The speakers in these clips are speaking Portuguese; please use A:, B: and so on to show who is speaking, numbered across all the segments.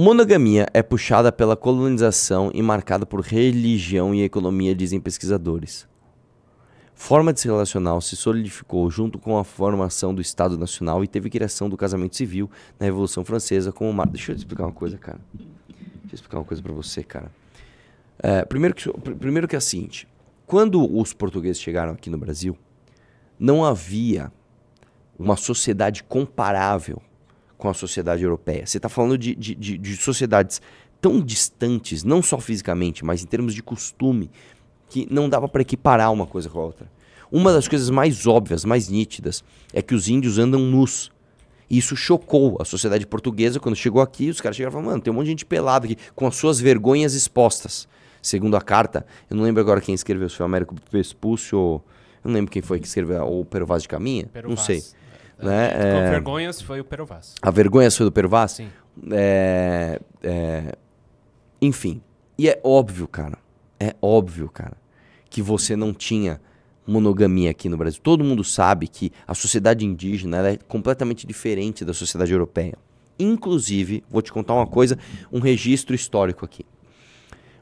A: Monogamia é puxada pela colonização e marcada por religião e economia, dizem pesquisadores. Forma de se relacionar se solidificou junto com a formação do Estado Nacional e teve criação do casamento civil na Revolução Francesa como mar. Deixa eu te explicar uma coisa, cara. Deixa eu explicar uma coisa para você, cara. É, primeiro, que, primeiro que é o seguinte: quando os portugueses chegaram aqui no Brasil, não havia uma sociedade comparável com a sociedade europeia. Você está falando de, de, de, de sociedades tão distantes, não só fisicamente, mas em termos de costume, que não dava para equiparar uma coisa com a outra. Uma das coisas mais óbvias, mais nítidas, é que os índios andam nus. E isso chocou a sociedade portuguesa quando chegou aqui. Os caras chegaram e falaram: mano, tem um monte de gente pelada aqui, com as suas vergonhas expostas. Segundo a carta, eu não lembro agora quem escreveu, se foi o Américo Vespúcio ou. Eu não lembro quem foi que escreveu, ou Pero Vaz de Caminha, Pero não Vaz. sei. Né? Com é... vergonhas foi o Perovaz. A vergonha foi do Perovaz? Sim. É... É... Enfim. E é óbvio, cara. É óbvio, cara, que você não tinha monogamia aqui no Brasil. Todo mundo sabe que a sociedade indígena é completamente diferente da sociedade europeia. Inclusive, vou te contar uma coisa, um registro histórico aqui.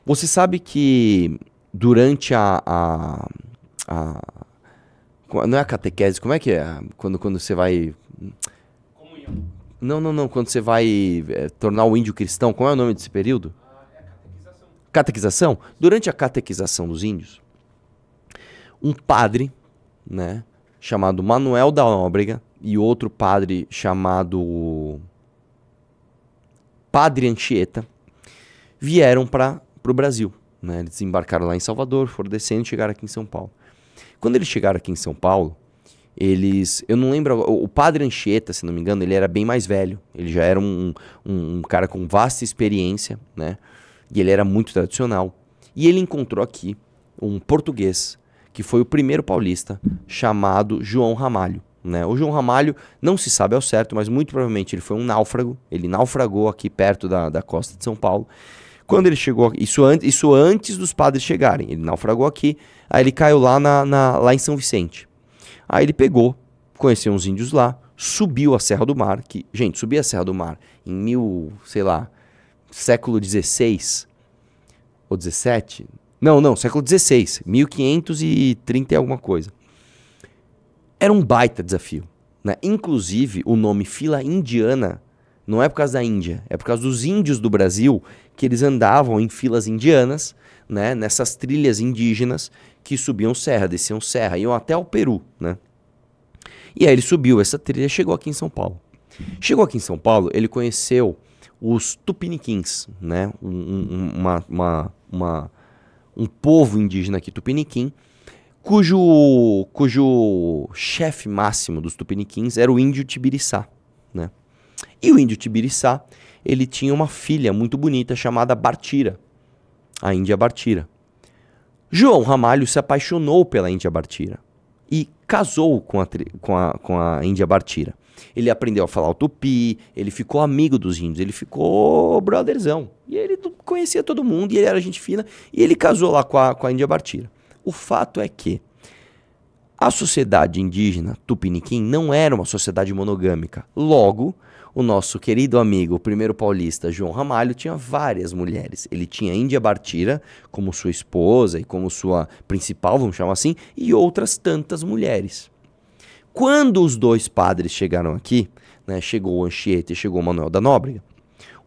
A: Você sabe que durante a, a, a não é a catequese, como é que é? Quando, quando você vai. Comunhão. Não, não, não. Quando você vai é, tornar o índio cristão, qual é o nome desse período? Ah, é catequização. Catequização? Durante a catequização dos índios, um padre, né? Chamado Manuel da Nóbrega e outro padre chamado. Padre Anchieta, vieram para o Brasil. Né? Eles desembarcaram lá em Salvador, foram descendo e chegaram aqui em São Paulo. Quando eles chegaram aqui em São Paulo, eles. Eu não lembro. O padre Anchieta, se não me engano, ele era bem mais velho. Ele já era um, um, um cara com vasta experiência, né? E ele era muito tradicional. E ele encontrou aqui um português, que foi o primeiro paulista, chamado João Ramalho. Né? O João Ramalho não se sabe ao certo, mas muito provavelmente ele foi um náufrago. Ele naufragou aqui perto da, da costa de São Paulo. Quando ele chegou, isso, isso antes dos padres chegarem, ele naufragou aqui, aí ele caiu lá, na, na, lá em São Vicente. Aí ele pegou, conheceu uns índios lá, subiu a Serra do Mar, que, gente, subir a Serra do Mar em mil, sei lá, século XVI ou XVII, não, não, século XVI, 1530 e alguma coisa. Era um baita desafio. Né? Inclusive, o nome fila indiana não é por causa da Índia, é por causa dos índios do Brasil que eles andavam em filas indianas, né, nessas trilhas indígenas que subiam serra, desciam serra, iam até o Peru, né? E aí ele subiu essa trilha, chegou aqui em São Paulo. Chegou aqui em São Paulo, ele conheceu os Tupiniquins, né? Um, um, uma, uma, uma, um povo indígena aqui, Tupiniquim, cujo, cujo chefe máximo dos Tupiniquins era o índio Tibiriçá. E o índio Tibiriçá, ele tinha uma filha muito bonita chamada Bartira, a Índia Bartira. João Ramalho se apaixonou pela Índia Bartira e casou com a, com a, com a Índia Bartira. Ele aprendeu a falar o tupi, ele ficou amigo dos índios, ele ficou brotherzão. E ele conhecia todo mundo, e ele era gente fina, e ele casou lá com a, com a Índia Bartira. O fato é que a sociedade indígena tupiniquim não era uma sociedade monogâmica. Logo, o nosso querido amigo, o primeiro paulista, João Ramalho, tinha várias mulheres. Ele tinha Índia Bartira como sua esposa e como sua principal, vamos chamar assim, e outras tantas mulheres. Quando os dois padres chegaram aqui, né, chegou o Anchieta e chegou o Manuel da Nóbrega,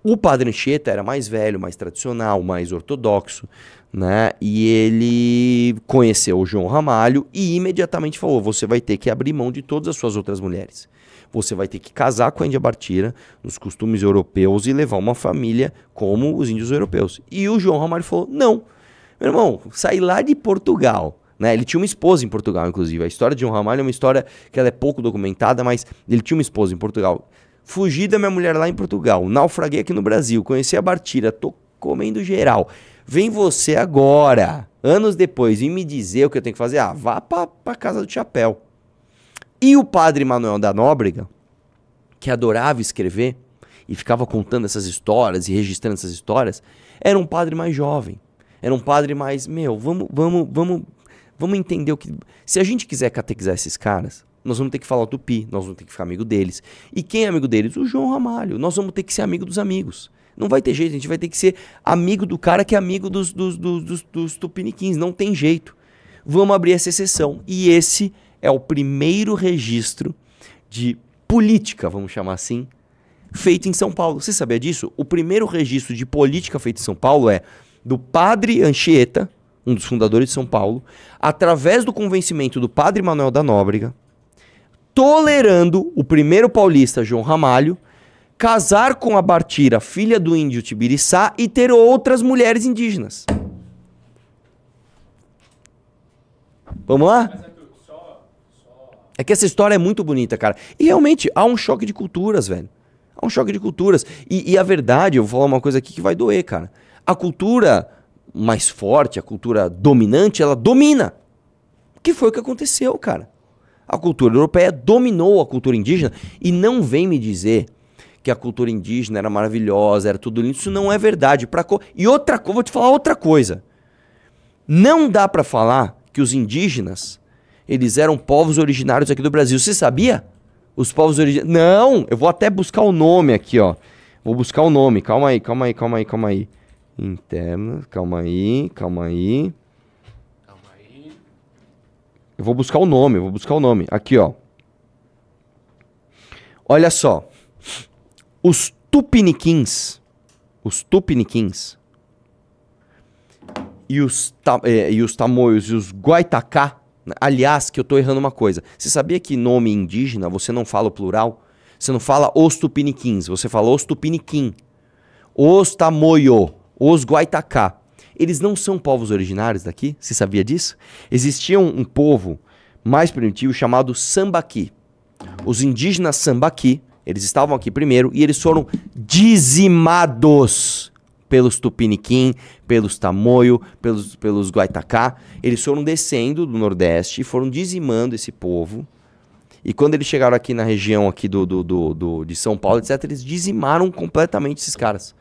A: o padre Anchieta era mais velho, mais tradicional, mais ortodoxo, né? E ele conheceu o João Ramalho e imediatamente falou: você vai ter que abrir mão de todas as suas outras mulheres você vai ter que casar com a Índia Bartira, nos costumes europeus, e levar uma família como os índios europeus. E o João Ramalho falou: não, meu irmão, sai lá de Portugal. Né? Ele tinha uma esposa em Portugal, inclusive. A história de João Ramalho é uma história que ela é pouco documentada, mas ele tinha uma esposa em Portugal. Fugi da minha mulher lá em Portugal, naufraguei aqui no Brasil, conheci a Bartira, tô comendo geral. Vem você agora, anos depois, e me dizer o que eu tenho que fazer. Ah, vá pra, pra casa do chapéu. E o padre Manuel da Nóbrega, que adorava escrever e ficava contando essas histórias e registrando essas histórias, era um padre mais jovem. Era um padre mais, meu, vamos, vamos, vamos, vamos entender o que. Se a gente quiser catequizar esses caras, nós vamos ter que falar o tupi, nós vamos ter que ficar amigo deles. E quem é amigo deles? O João Ramalho. Nós vamos ter que ser amigo dos amigos. Não vai ter jeito, a gente vai ter que ser amigo do cara que é amigo dos, dos, dos, dos, dos tupiniquins. Não tem jeito. Vamos abrir essa exceção. E esse é o primeiro registro de política, vamos chamar assim, feito em São Paulo. Você sabia disso? O primeiro registro de política feito em São Paulo é do padre Anchieta, um dos fundadores de São Paulo, através do convencimento do padre Manuel da Nóbrega, tolerando o primeiro paulista João Ramalho casar com a Bartira, filha do índio Tibiriçá, e ter outras mulheres indígenas. Vamos lá? É que essa história é muito bonita, cara. E realmente há um choque de culturas, velho. Há um choque de culturas. E, e a verdade, eu vou falar uma coisa aqui que vai doer, cara. A cultura mais forte, a cultura dominante, ela domina. O que foi o que aconteceu, cara? A cultura europeia dominou a cultura indígena e não vem me dizer que a cultura indígena era maravilhosa, era tudo lindo. Isso não é verdade. Pra co... E outra coisa, vou te falar outra coisa. Não dá para falar que os indígenas eles eram povos originários aqui do Brasil. Você sabia? Os povos originários. Não! Eu vou até buscar o nome aqui, ó. Vou buscar o nome. Calma aí, calma aí, calma aí, calma aí. Interno, calma aí, calma aí. Calma aí. Eu vou buscar o nome, eu vou buscar o nome. Aqui, ó. Olha só. Os tupiniquins. Os tupiniquins. E os, ta, eh, e os tamoios e os guaitacá né? Aliás, que eu estou errando uma coisa. Você sabia que nome indígena você não fala o plural? Você não fala os tupiniquins, você fala os tupiniquim, os tamoyo, os guaitacá. Eles não são povos originários daqui, você sabia disso? Existia um, um povo mais primitivo chamado sambaqui. Os indígenas sambaqui, eles estavam aqui primeiro e eles foram dizimados pelos Tupiniquim, pelos Tamoio, pelos, pelos Guaitacá. Eles foram descendo do Nordeste e foram dizimando esse povo. E quando eles chegaram aqui na região aqui do, do, do, do de São Paulo, etc., eles dizimaram completamente esses caras.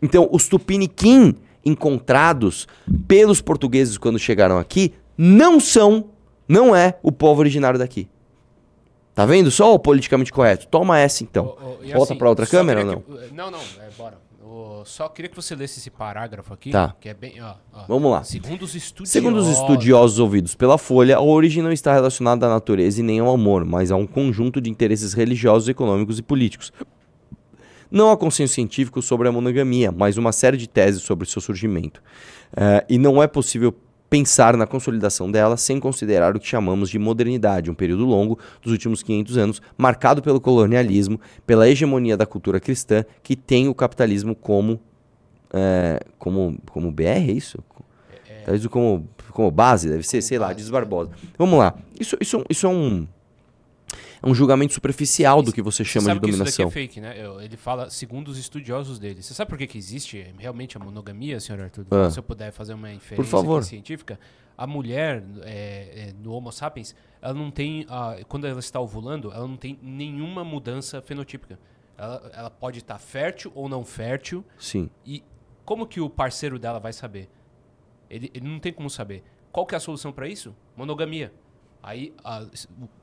A: Então, os Tupiniquim encontrados pelos portugueses quando chegaram aqui não são, não é o povo originário daqui. Tá vendo só o politicamente correto? Toma essa então. Volta assim, para outra câmera ou não?
B: Que... Eh, não, não, é, bora. Oh, só queria que você lesse esse parágrafo aqui, tá. que é bem, ó, ó. Vamos lá. Segundo os estudiosos... Segundo os
A: estudiosos ouvidos pela Folha, a origem não está relacionada à natureza e nem ao amor, mas a um conjunto de interesses religiosos, econômicos e políticos. Não há consenso científico sobre a monogamia, mas uma série de teses sobre seu surgimento. Uh, e não é possível pensar na consolidação dela sem considerar o que chamamos de modernidade, um período longo dos últimos 500 anos, marcado pelo colonialismo, pela hegemonia da cultura cristã, que tem o capitalismo como. É, como, como BR, é isso? Talvez como, como base, deve ser, sei lá, diz é. Barbosa. Vamos lá. Isso, isso, isso é um um julgamento superficial do que você chama você de é dominação. Isso
B: é fake, né? Ele fala segundo os estudiosos dele. Você sabe por que, que existe realmente a monogamia, senhor Arthur? Ah. Se eu puder fazer uma inferência científica, a mulher é, é, no Homo sapiens, ela não tem, a, quando ela está ovulando, ela não tem nenhuma mudança fenotípica. Ela, ela pode estar fértil ou não fértil. Sim. E como que o parceiro dela vai saber? Ele, ele não tem como saber. Qual que é a solução para isso? Monogamia. Aí a,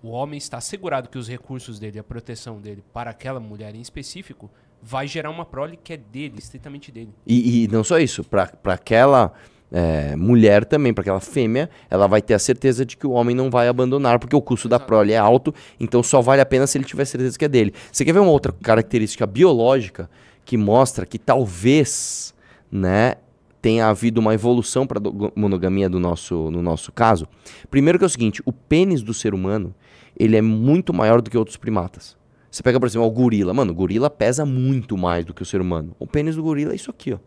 B: o homem está assegurado que os recursos dele, a proteção dele para aquela mulher em específico, vai gerar uma prole que é dele, estritamente dele.
A: E, e não só isso, para aquela é, mulher também, para aquela fêmea, ela vai ter a certeza de que o homem não vai abandonar, porque o custo Exato. da prole é alto, então só vale a pena se ele tiver certeza que é dele. Você quer ver uma outra característica biológica que mostra que talvez né, tenha havido uma evolução para monogamia do nosso, no nosso caso. Primeiro que é o seguinte, o pênis do ser humano, ele é muito maior do que outros primatas. Você pega, por exemplo, o gorila. Mano, o gorila pesa muito mais do que o ser humano. O pênis do gorila é isso aqui, ó.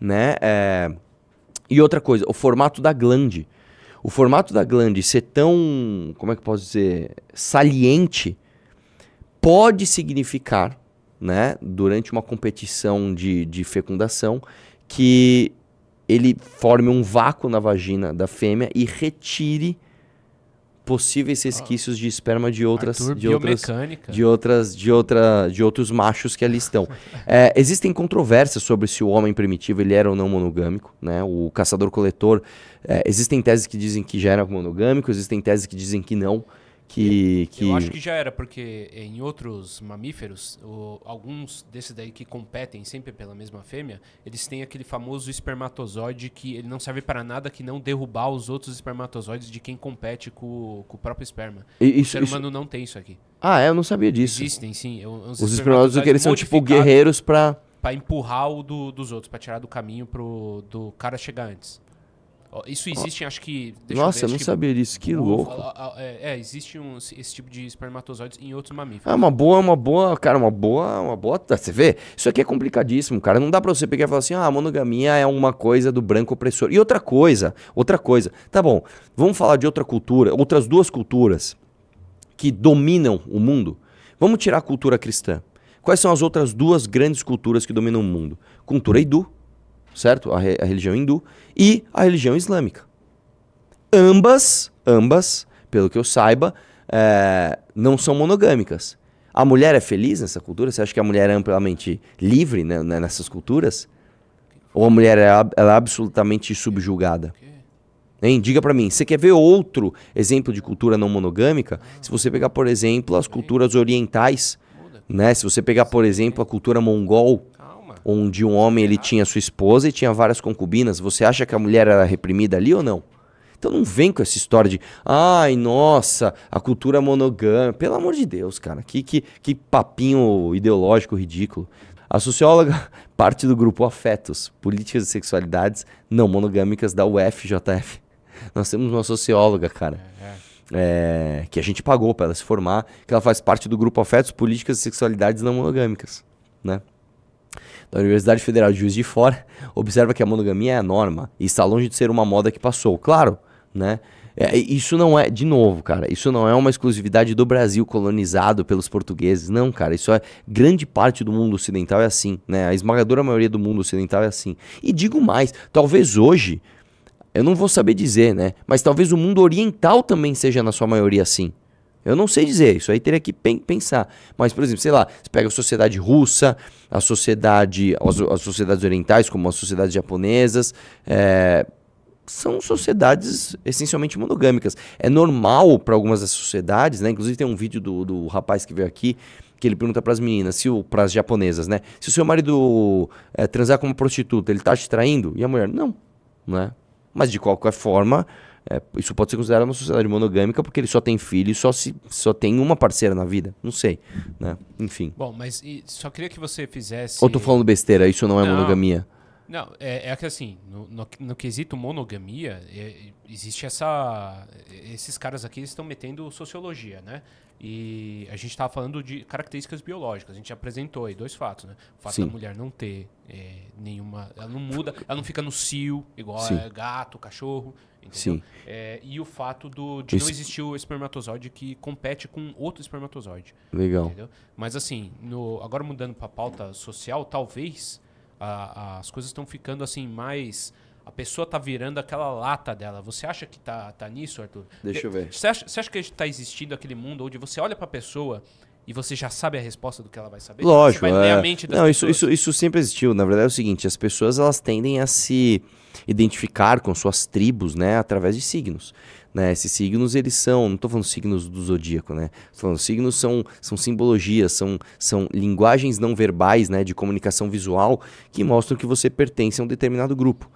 A: Né? É... E outra coisa, o formato da glande. O formato da glande ser tão, como é que eu posso dizer, saliente, pode significar, né, durante uma competição de, de fecundação, que ele forme um vácuo na vagina da fêmea e retire possíveis resquícios de esperma de outras Arthur, de outras de outras de outra de outros machos que ali estão é, existem controvérsias sobre se o homem primitivo ele era ou não monogâmico né o caçador coletor é, existem teses que dizem que já era monogâmico existem teses que dizem que não que, que... Eu acho que
B: já era, porque em outros mamíferos, o, alguns desses daí que competem sempre pela mesma fêmea, eles têm aquele famoso espermatozoide que ele não serve para nada que não derrubar os outros espermatozoides de quem compete com, com o próprio esperma. E, isso, o ser humano isso... não tem isso aqui. Ah, é? Eu não sabia disso. Existem, sim. É é os espermatozoides que eles são tipo guerreiros para... Para empurrar o do, dos outros, para tirar do caminho pro, do cara chegar antes. Isso existe, acho que. Nossa, eu, ver, eu não sabia disso, que louco. é, é, existe um, esse tipo de espermatozoides em outros mamíferos.
A: Ah, uma boa, uma boa, cara, uma boa, uma boa. Tá, você vê? Isso aqui é complicadíssimo, cara. Não dá pra você pegar e falar assim, ah, a monogamia é uma coisa do branco opressor. E outra coisa, outra coisa. Tá bom, vamos falar de outra cultura, outras duas culturas que dominam o mundo. Vamos tirar a cultura cristã. Quais são as outras duas grandes culturas que dominam o mundo? Cultura hindu certo? A, re a religião hindu e a religião islâmica. Ambas, ambas, pelo que eu saiba, é, não são monogâmicas. A mulher é feliz nessa cultura? Você acha que a mulher é amplamente livre né, né nessas culturas? Ou a mulher é, ela é absolutamente subjugada? Hein? Diga para mim, você quer ver outro exemplo de cultura não monogâmica? Se você pegar, por exemplo, as culturas orientais, né? se você pegar, por exemplo, a cultura mongol, onde um homem ele tinha sua esposa e tinha várias concubinas, você acha que a mulher era reprimida ali ou não? Então não vem com essa história de, ai, nossa, a cultura monogâmica. Pelo amor de Deus, cara, que, que, que papinho ideológico ridículo. A socióloga parte do grupo Afetos, Políticas e Sexualidades Não Monogâmicas da UFJF. Nós temos uma socióloga, cara, é, é. é que a gente pagou para ela se formar, que ela faz parte do grupo Afetos, Políticas e Sexualidades Não Monogâmicas, né? da Universidade Federal de Juiz de Fora observa que a monogamia é a norma e está longe de ser uma moda que passou. Claro, né? É, isso não é, de novo, cara, isso não é uma exclusividade do Brasil colonizado pelos portugueses, não, cara, isso é grande parte do mundo ocidental é assim, né? A esmagadora maioria do mundo ocidental é assim. E digo mais, talvez hoje, eu não vou saber dizer, né? Mas talvez o mundo oriental também seja na sua maioria assim. Eu não sei dizer, isso aí teria que pensar. Mas, por exemplo, sei lá, você pega a sociedade russa, a sociedade, as, as sociedades orientais, como as sociedades japonesas, é, são sociedades essencialmente monogâmicas. É normal para algumas das sociedades, né? Inclusive tem um vídeo do, do rapaz que veio aqui, que ele pergunta para as meninas, se para as japonesas, né? Se o seu marido é, transar com uma prostituta, ele está te traindo? E a mulher, não, né? Mas de qualquer forma, é, isso pode ser considerado uma sociedade monogâmica porque ele só tem filho e só, se, só tem uma parceira na vida. Não sei, né? Enfim.
B: Bom, mas só queria que você fizesse... Ou tô falando
A: besteira, isso não é não. monogamia.
B: Não, é, é que assim, no, no, no quesito monogamia, é, existe essa. Esses caras aqui estão metendo sociologia, né? E a gente estava falando de características biológicas. A gente apresentou aí dois fatos, né? O fato Sim. da mulher não ter é, nenhuma. Ela não muda, ela não fica no cio, igual é, gato, cachorro. Entendeu? Sim. É, e o fato do, de Esse... não existir o espermatozoide que compete com outro espermatozoide. Legal. Entendeu? Mas assim, no, agora mudando para a pauta social, talvez a, as coisas estão ficando assim mais. A pessoa tá virando aquela lata dela. Você acha que tá, tá nisso, Arthur? Deixa eu ver. Você acha, você acha que está existindo aquele mundo onde você olha para a pessoa e você já sabe a resposta do que ela vai saber? Lógico. Você vai é... a mente das Não, isso, isso, isso
A: sempre existiu. Na verdade é o seguinte, as pessoas elas tendem a se identificar com suas tribos, né, através de signos né? Esses signos, eles são, não estou falando signos do zodíaco, né? estou falando signos são, são simbologias, são, são linguagens não verbais, né? De comunicação visual que mostram que você pertence a um determinado grupo.